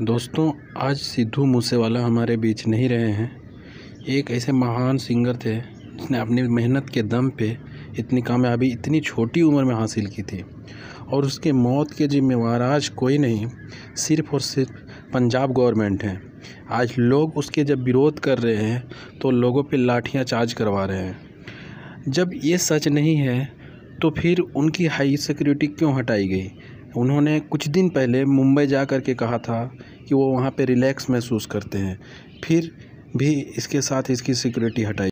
दोस्तों आज सिद्धू मूसेवाला हमारे बीच नहीं रहे हैं एक ऐसे महान सिंगर थे जिसने अपनी मेहनत के दम पे इतनी कामयाबी इतनी छोटी उम्र में हासिल की थी और उसके मौत के जिम्मेवार आज कोई नहीं सिर्फ़ और सिर्फ पंजाब गवर्नमेंट है आज लोग उसके जब विरोध कर रहे हैं तो लोगों पे लाठियां चार्ज करवा रहे हैं जब ये सच नहीं है तो फिर उनकी हाई सिक्योरिटी क्यों हटाई गई उन्होंने कुछ दिन पहले मुंबई जा कर के कहा था कि वो वहाँ पर रिलैक्स महसूस करते हैं फिर भी इसके साथ इसकी सिक्योरिटी हटाई